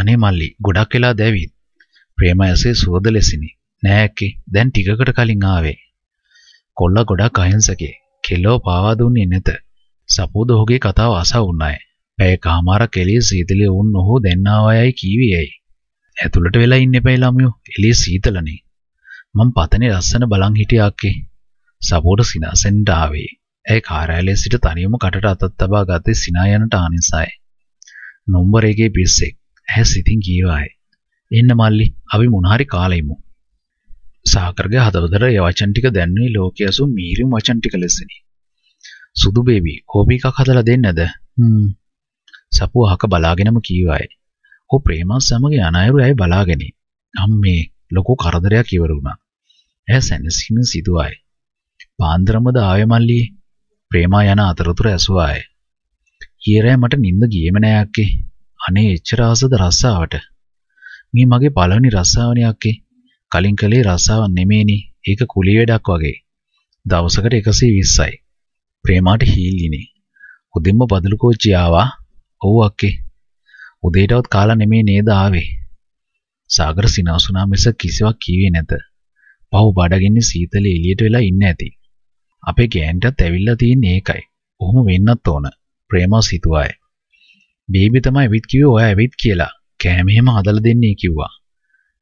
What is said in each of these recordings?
අනේ මල්ලි ගොඩක් වෙලා දැවිත්. ප්‍රේම ඇසේ සුවද ලෙසිනි. නෑකේ දැන් ටිකකට කලින් ආවේ. කොල්ල ගොඩක් අහිංසකේ. කෙල්ලෝ පාවා දුන්නේ නැත. සපෝද ඔහුගේ කතාව අසවුන් අය. පැයකමාරක් එළිය සීතලේ වුන් ඔහු දෙන්නාවයයි කීවියයි. ඇතුළට වෙලා ඉන්න එපයි ළමයෝ. එළිය සීතලනේ. මං පතනේ ලස්සන බලන් හිටියා අක්කේ. සපෝද සිනාසෙන්ට ආවේ. ඇය කාර්යාලයේ සිට තනියම කටට අතත් තබා ගත්තේ සිනා යනට ආනිසයි. නොම්බරේගේ පිස්සෙක්. ඇස් ඉතින් කීවායි. එන්න මල්ලි අපි මොනහරි කාලෙමු. සාකරගේ හදවතට ඒ වචන ටික දැන්නේ ලෝකයේසු මීරිම් වචන ටික ලෙසනි. සුදු බේබි කෝපි එකක් හදලා දෙන්නද? හ්ම්. සපු අහක බලාගෙනම කීවායි. "ඔව් ප්‍රේමන් සමග යන අයරු ඇයි බලාගෙනි. අම්මේ ලොකු කරදරයක් ඉවර වුණා." ඇය සැනසීමෙන් සිදුවායි. "පාන්දරමද ආවේ මල්ලි?" ප්‍රේමා යන අතරතුර ඇසුවායි. "ඊයරෑ මට නිින්ද ගියේම නෑ අක්කේ. අනේ එච්චර ආසද රස්සාවට. මේ මගේ පළවෙනි රස්සාවනේ අක්කේ. කලින් කලේ රස්සාව නෙමෙයිනේ. ඒක කුලී වැඩක් වගේ. දවසකට 120යි. ප්‍රේමාට හීල්ලිනේ. උදෙන්ම බදලු කෝච්චි ආවා. ඔව් අක්කේ. උදේටවත් කාලා නෙමෙයි නේද ආවේ. සාගර සිනාසුනා මිස කිසිවක් කීවේ නැත. පහු බඩගින්නේ සීතලේ එළියට වෙලා ඉන්න ඇති. අපේ ගෑන්ටත් ඇවිල්ලා තියෙන්නේ ඒකයි. ඔහොම වෙන්නත් ඕන. ප්‍රේමස් හිතුවායේ. බේබි තමයි ඇවිත් කිව්වේ ඔයා ඇවිත් කියලා. කෑම එහෙම හදලා දෙන්නේ කිව්වා.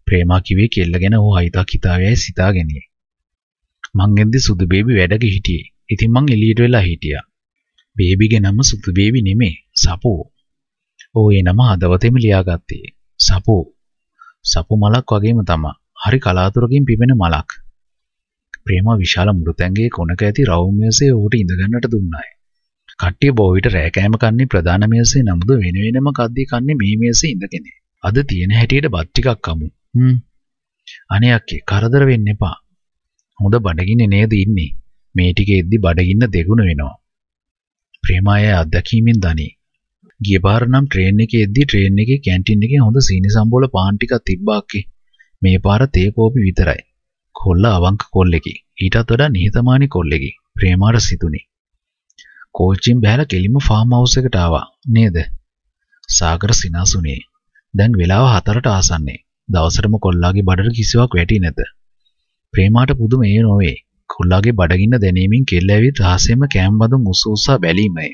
ප්‍රේමා කිව්වේ කෙල්ල ගැන ਉਹ හිතක් හිතාවේ සිතාගෙනියේ. මං එද්දි සුදු බේබි වැඩක හිටියේ. ඉතින් මං එළියට වෙලා හිටියා. බේබිගේ නම සුදු බේබි නෙමේ සපෝ. ඕයේ නම හදවතේම ලියාගත්තේ. සපෝ. සපු මලක් වගේම තමයි. හරි කලාතුරකින් පිපෙන මලක්. ප්‍රේමා විශාල මුරුතැන්ගේ කොනක ඇති රෞම්‍යසේ ඌට ඉඳගන්නට දුන්නාය. කට්ටිය බොවිට රෑ කෑම කන්නේ ප්‍රධාන මේසේ නමුදු වෙන වෙනම කද්දී කන්නේ මේ මේසේ ඉඳගෙන. අද තියෙන හැටියට බත් ටිකක් අමු. හ්ම්. අනේ අක්කේ කරදර වෙන්න එපා. හොඳ බඩගින්නේ නේද ඉන්නේ. මේ ටිකෙද්දි බඩගින්න දෙගුණ වෙනවා. ප්‍රේමාය අත්දැකීමෙන් දනී. ගිය පාර නම් ට්‍රේන් එකේදී ට්‍රේන් එකේ කැන්ටින් එකේ හොඳ සීනි සම්බෝල පාන් ටිකක් තිබ්බාක්කේ. මේ පාර තේ කෝපි විතරයි. කොල්ල අවංක කොල්ලෙකි. ඊටත් වඩා නිහතමානී කොල්ලෙකි. ප්‍රේමාර සිතුනේ. කෝච්චියෙන් බැහැලා කෙලින්ම ෆාම් හවුස් එකට ආවා නේද? සාගර සිනාසුනේ. දැන් වෙලාව 4ට ආසන්නේ. දවසටම කොල්ලාගේ බඩට කිසිවක් වැටි නැත. ප්‍රේමාට පුදුම ඒ නොවේ. කොල්ලාගේ බඩගින්න දැනීමෙන් කෙල්ල ඇවිත් රහසෙම කෑම බඳුන් උස උසා බැලීමයි.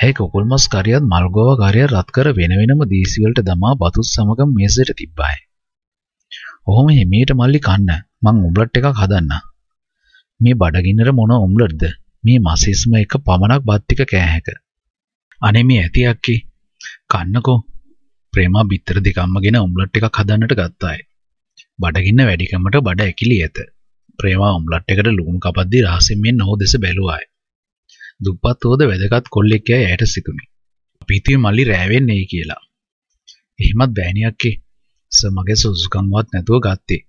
ඇයි කොකුල් මස් කරියත් මල් ගෝව කරිය රත් කර වෙන වෙනම දීසි වලට දමා බතුස් සමග මේසෙට තිබ්බාය. ඔහොම හිමීට මල්ලි කන්න. මං උම්ලට් එකක් හදන්න. මේ බඩගින්නර මොන උම්ලට්ද? මේ මසීස්ම එක පමණක් බත් ටික කෑ හැක. අනේ මේ ඇති අක්කි. කන්නකෝ. ප්‍රේමා බිත්තර දෙකම්මගෙන ඔම්ලට් ටිකක් හදන්නට ගත්තාය. බඩගින්න වැඩිකමට බඩ ඇකිලි ඇත. ප්‍රේමා ඔම්ලට් එකට ලුණු කපද්දී රහසින්මෙන් ඔහු දෙස බැලුවාය. දුප්පත් හොද වැදගත් කොල්ලෙක් යයි ඇයට සිතුනි. අපි හිතුවේ මල්ලි රෑවෙන්නේ කියලා. එහෙමත් බෑණියක්කේ. සමගේ සුසුකම්වත් නැතුව ගත්තේ.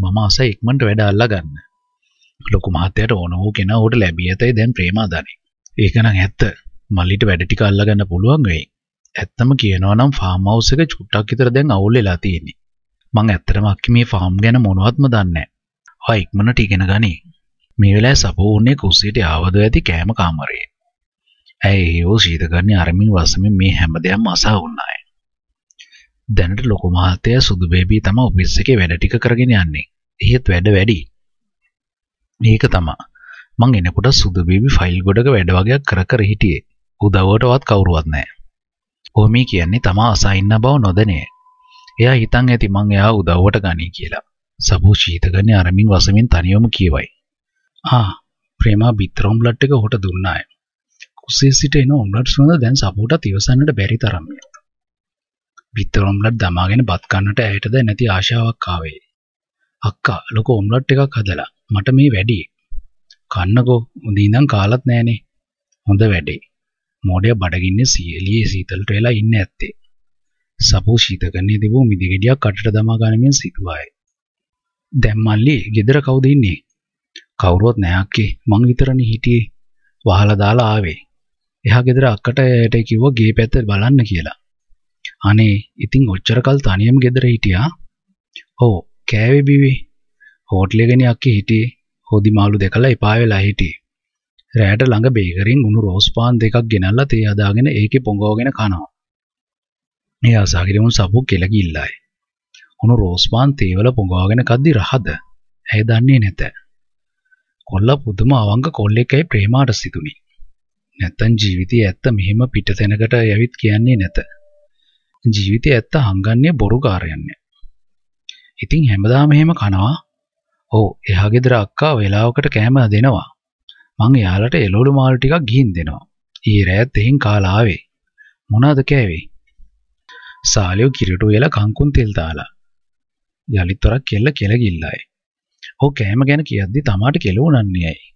මම අස ඉක්මනට වැඩ අල්ලා ගන්න. ලොකු මහත්තයට ඕන වූ කෙනා ඌට ලැබී ඇතයි දැන් ප්‍රේමාදානේ. ඒක නම් ඇත්ත. මල්ලිට වැඩ ටික අල්ලගන්න පුළුවන් වෙයි. ඇත්තම කියනවා නම් ෆාම් හවුස් එක චුට්ටක් විතර දැන් අවුල් වෙලා තියෙන්නේ. මං ඇත්තටම අක්කි මේ ෆාම් ගැන මොනවත්ම දන්නේ නැහැ. ආ ඉක්මනට ඉගෙන ගනි. මේ වෙලාවේ සපෝන්නේ කුස්සියට ආවද ඇති කෑම කාමරයේ. ඇයි ඒව සීතකන්නේ අරමින් වසමින් මේ හැමදේම අසා වුණාය. දැනට ලොකු මහත්තයා සුදු බේබී තමයි ඔෆිස් එකේ වැඩ ටික කරගෙන යන්නේ. එහෙත් වැඩ වැඩි. ඒක තමා මං එනකොට සුදු බේබි ෆයිල් ගොඩක වැඩ වගයක් කර කර හිටියේ උදව්වටවත් කවුරුවත් නැහැ හොමි කියන්නේ තමා අසා ඉන්න බව නොදැනේ එයා හිතන් ඇති මං එයා උදව්වට ගනී කියලා සබූ ශීතගන්නේ අරමින් වසමින් තනියම කියවයි ආ ප්‍රේමා බිත්‍ර ඔම්ලට් එක හොට දුන්නාය කුසේ සිට එන ඔම්ලට් සුවඳ දැන් සබූටත් ඉවසන්නට බැරි තරම්ය බිත්තර ඔම්ලට් දමාගෙන බත් කන්නට ඇයට දැ නැති ආශාවක් ආවේ. අක්කා ලොකු ඔම්ලට් එකක් හදලා මට මේ වැඩේ. කන්නකෝ හොඳ ඉඳන් කාලත් නෑනේ. හොඳ වැඩේ. මෝඩය බඩගින්නේ සියලියේ සීතලට වෙලා ඉන්න ඇත්තේ. සපෝ ශීතකන්නේ තිබූ මිදිගෙඩියක් කටට දමා ගනිමින් සිටුවායි. දැන් මල්ලි ගෙදර කවුද ඉන්නේ? කවුරුවත් නෑ අක්කේ. මං විතරනේ හිටියේ. වහලා දාලා ආවේ. එහා ගෙදර අක්කට ඇයට කිව්වා ගේ පැත්ත බලන්න කියලා. අනේ, ඉතින් ඔච්චර කල් තනියම ගෙදර හිටියා. ඔව්, කෑවේ බිවේ. හෝටලෙගෙන අක්කි හිටියේ හොදි මාළු දෙකලා එපා වෙලා හිටියේ. රෑට ළඟ බේකරින් උණු රෝස් පාන් දෙකක් ගෙනල්ලා තේ හදාගෙන ඒකේ පොඟවගෙන කනවා. මේ ආසාගිරිමුන් සබු කෙල කිල්ලයි. උණු රෝස් පාන් තේවල පොඟවගෙන කද්දි රහද ඇය දන්නේ නැත. කොල්ලා පුදුම අවංග කොල්ලෙක්යි ප්‍රේමාට සිතුනි. නැත්තම් ජීවිතයේ ඇත්ත මෙහෙම පිටතැනකට යවිත් කියන්නේ නැත. ජීවිතයේ ඇත්ත හංගන්නේ බොරුකාරයන්නේ. ඉතින් හැමදාම එහෙම කනවා ඔව් එහා ගෙදර අක්කා වෙලාවකට කෑම දෙනවා. මං එයාලට එළවලු මාළු ටිකක් ගිහින් දෙනවා. ඊයේ රෑත් එහින් කාලා ආවේ. මොනවද කෑවේ? සාලියෝ කිරිටු වෙලා කංකුන් තෙල් දාලා. යලිතරක් කෙල්ල කෙල ගිල්ලයි. ඔව් කෑම ගැන කියද්දි තමාට කෙල උනන්නේ ඇයි?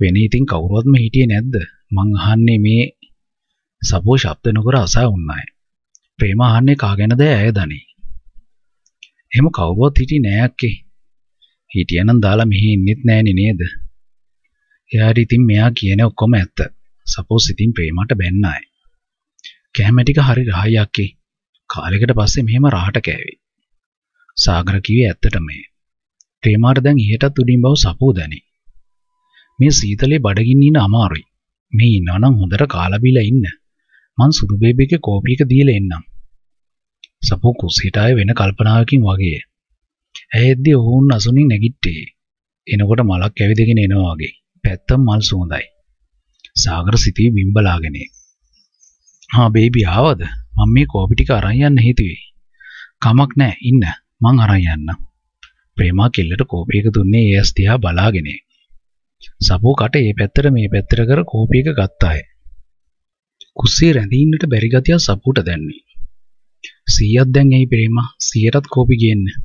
වෙන ඉතින් කවුරුවත්ම හිටියේ නැද්ද? මං අහන්නේ මේ සබෝ ශබ්ද නොකර අසා උන්නයි. ප්‍රේම අහන්නේ කාගෙනද ඇය දනි. එහෙම කවුරුවත් හිටියේ නෑ අක්කේ. හිටියනම් දාලා මෙහි ඉන්නෙත් නෑනේ නේද? එයාට ඉතින් මෙයා කියන ඔක්කොම ඇත්ත. සපෝස් ඉතින් ප්‍රේමට බැන්න අය. කැම ටික හරි රහයි යකේ. කාලෙකට පස්සේ මෙහෙම රහට කෑවේ. සාගර කිව්වේ ඇත්තටම මේ. ප්‍රේමාට දැන් ඉහෙටත් උඩින් බව සපෝ දැනේ. මේ සීතලේ බඩගින්න ඉන්න අමාරුයි. මේ ඉන්නවා නම් හොඳට කාලා බීලා ඉන්න. මං සුදු බේබිගේ කෝපි එක දීලා එන්නම්. සපෝ කුසීට ආයේ වෙන කල්පනාවකින් වගේ. ඇහෙද්දී ඔවුන් අසුනින් නැගිට්ටේ. එනකොට මලක් ඇවිදගෙන එනවා වගේ. පැත්තම මල් සුවඳයි. සාගර සිතේ බිම්බලාගෙන. "හා බේබි ආවද? මම මේ කෝපි ටික අරන් යන්න හිතුවේ." "කමක් නැහැ, ඉන්න. මං අරන් යන්නම්." ප්‍රේමා කෙල්ලට කෝපි එක දුන්නේ ඒ ඇස් දිහා බලාගෙන. සබෝ කට මේ පැත්තට මේ පැත්තට කර කෝපි එක ගත්තාය. කුස්සේ රැඳින්නට බැරි ගතිය සබුට දැන්නේ. "සීයක් දැන් ඇයි ප්‍රේමා? සීයටත් කෝපි ගියන්නේ."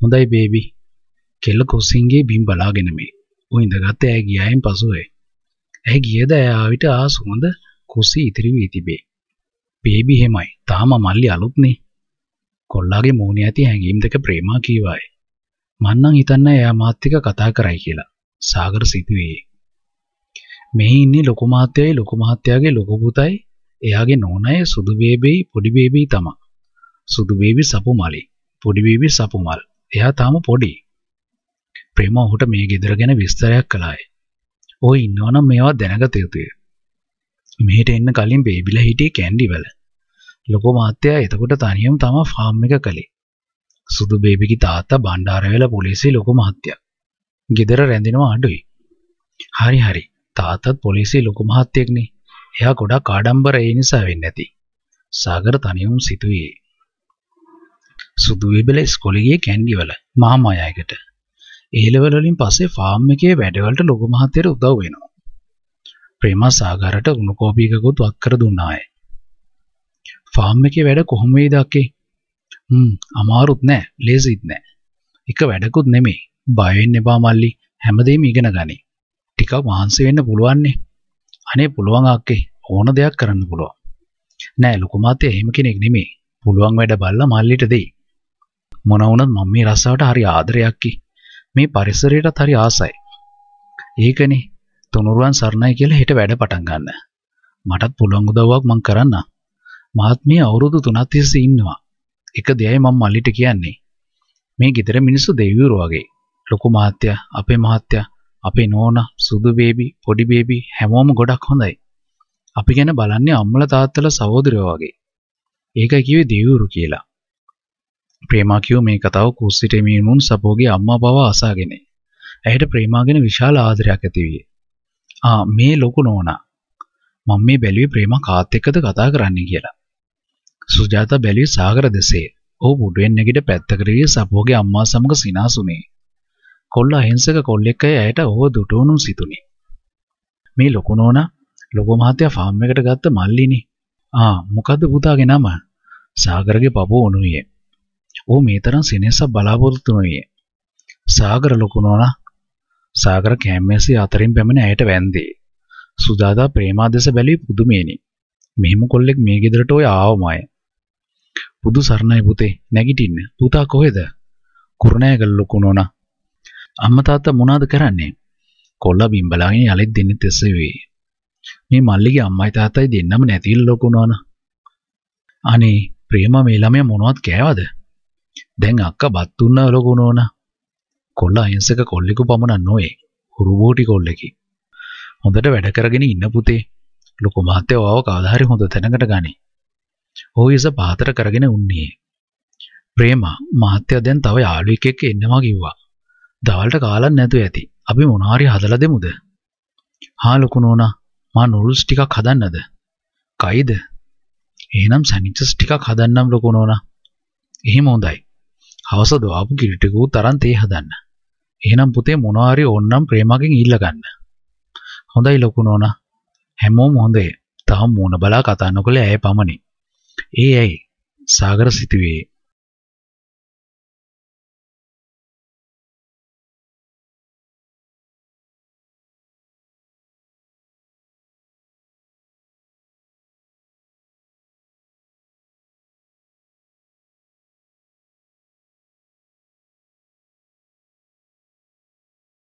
හොඳයි බේබි. කෙල්ල කොස්සින්ගේ බිම් බලාගෙන මේ. ඌ ඉඳගත් ඇය ගියායින් පසුවේ. ඇය ගියද ඇය ආවිට ආ සුවඳ කුසි ඉතිරි වී තිබේ. බේබි හෙමයි. තාම මල්ලි අලුත්නේ. කොල්ලාගේ මූණ ඇති හැඟීම් දෙක ප්‍රේමා කීවාය. මන්නම් හිතන්නේ එයා මාත් එක්ක කතා කරයි කියලා. සාගර සිතුවේ. මේ ඉන්නේ ලොකු මහත්තයයි ලොකු මහත්තයාගේ ලොකු පුතයි එයාගේ නෝනයි සුදු බේබෙයි පොඩි බේබෙයි තමයි. සුදු බේබි සපුමලි. පොඩි බේබි සපුමල්. එයා තාම පොඩි. ප්‍රේම ඔහුට මේ ගෙදර ගැන විස්තරයක් කළාය. ඔහු ඉන්නවනම් මේවා දැනගත යුතුය. මෙහෙට එන්න කලින් බේබිලා හිටියේ කැන්ඩිවල. ලොකෝ මාත්‍යා එතකොට තනියම තම ෆාම් එක කළේ. සුදු බේබිගේ තාත්තා බණ්ඩාරවැල පොලිසිය ලොකු මාත්‍යා. ගෙදර රැඳෙනවා අඩුයි. හරි හරි. තාත්තත් පොලිසිය ලොකු මහත්තයෙක්නේ. එයා ගොඩක් ආඩම්බර ඒ නිසා වෙන්නේ නැති. සාගර තනියම සිටුවේ. සුදු විබල ඉස්කෝලේ ගියේ කැන්ඩි වල මහාමායායකට. ඒ ලෙවල් වලින් පස්සේ ෆාම් එකේ වැඩවලට ලොකු මහත්තයට උදව් වෙනවා. ප්‍රේමා සාගරට උණු කෝපිකකුත් වක් කර දුන්නා අය. ෆාම් එකේ වැඩ කොහොම වේද අකේ? හ්ම් අමාරුත් නෑ, ලේසිත් නෑ. එක වැඩකුත් නෙමෙයි. බය වෙන්න එපා මල්ලි. හැමදේම ඉගෙන ගනි. ටිකක් වහන්සි වෙන්න පුළුවන්නේ. අනේ පුළුවන් අක්කේ. ඕන දෙයක් කරන්න පුළුවන්. නෑ ලොකු මාතේ එහෙම කෙනෙක් නෙමෙයි. පුළුවන් වැඩ බලලා මල්ලිට දෙයි. මොන වුණත් මම මේ රස්සාවට හරි ආදරයක්කි. මේ පරිසරයටත් හරි ආසයි. ඒකනේ තුනුරුවන් සරණයි කියලා හෙට වැඩ පටන් ගන්න. මටත් පුළුවන් උදව්වක් මං කරන්න. මහත්මිය අවුරුදු 3ක් තිස්සේ ඉන්නවා. එක දෙයයි මම මල්ලිට කියන්නේ. මේ ගෙදර මිනිස්සු දෙවිවරු වගේ. ලොකු මහත්තයා, අපේ මහත්තයා, අපේ නෝනා, සුදු බේබි, පොඩි බේබි හැමෝම ගොඩක් හොඳයි. අපි ගැන බලන්නේ අම්මලා තාත්තලා සහෝදරයෝ වගේ. ඒකයි කිව්වේ දෙවිවරු කියලා. ප්‍රේමා කියෝ මේ කතාව කුස් සිටේ මීමුන් සපෝගේ අම්මා බව අසාගෙනයි. ඇයට ප්‍රේමා ගැන විශාල ආදරයක් ඇති විය. ආ මේ ලොකු නෝනා. මම මේ බැලුවේ ප්‍රේමා කාත් එක්කද කතා කරන්නේ කියලා. සුජාතා බැලුවේ සාගර දෙසේ. ඔහු බුඩුවෙන් නැගිට පැත්තකට ගිය සපෝගේ අම්මා සමග සිනාසුනේ. කොල්ල අහිංසක කොල්ලෙක් අය ඇයට ඔහු දුටුණු සිතුනේ. මේ ලොකු නෝනා ලොකු මහත්තයා ෆාම් එකට ගත්ත මල්ලිනේ. ආ මොකද්ද පුතාගේ නම? සාගරගේ පපුව උණුයේ. ਉਹ මේ තරම් සෙනෙහසක් බලාපොරොත්තු නොවිය. සාගර ලොකු නෝනා සාගර කැම්මැසි අතරින් පැමිණ ඇයට වැන්දේ. සුදාදා ප්‍රේමාදේශ බැලී පුදුමේනි. මෙහෙම කොල්ලෙක් මේ ගෙදරට ඔය ආවමය. පුදු සරණයි පුතේ නැගිටින්න. පුතා කොහෙද? කුරුණෑගල ලොකු නෝනා. අම්මා තාත්තා මොනවද කරන්නේ? කොල්ලා බිම්බලාගෙන යලෙත් දෙන්නේ තෙස්සේ වේ. මේ මල්ලිගේ අම්මයි තාත්තයි දෙන්නම නැතිල ලොකු නෝනා. අනේ ප්‍රේමා මේ ළමයා මොනවත් කෑවද? දැන් අක්කා බත් දුන්නා ලොකු නෝනා. කොල්ලා අහිංසක කොල්ලෙකු පමණක් නොවේ. හුරුබෝටි කොල්ලෙකි. හොඳට වැඩ කරගෙන ඉන්න පුතේ. ලොකු මහත්තයා ඔයාව කවදා හරි හොඳ තැනකට ගනි. ඔහු ඉස පහතර කරගෙන උන්නේ. ප්‍රේමා මහත්තයා දැන් තව යාළුවෙක් එක්ක එන්නවා කිව්වා. දවල්ට කාලක් නැතුව ඇති. අපි මොනවාරි හදලා දෙමුද? හා ලොකු නෝනා මා නූඩ්ල්ස් ටිකක් හදන්නද? කයිද? එහෙනම් සැනිටස් ටිකක් හදන්නම් ලොකු නෝනා. එහෙම හොඳයි. හවස දාපු කිරිටිකූ තරම් තේ හදන්න. එහෙනම් පුතේ මොනවා හරි ඕන්නම් ප්‍රේමගෙන් ඉල්ල ගන්න. හොඳයි ලොකු නෝනා. හැමෝම හොඳේ. තාම මූණ බලා කතා නොකළේ ඇය පමණි. ඒ ඇයි? සාගර සිටුවේ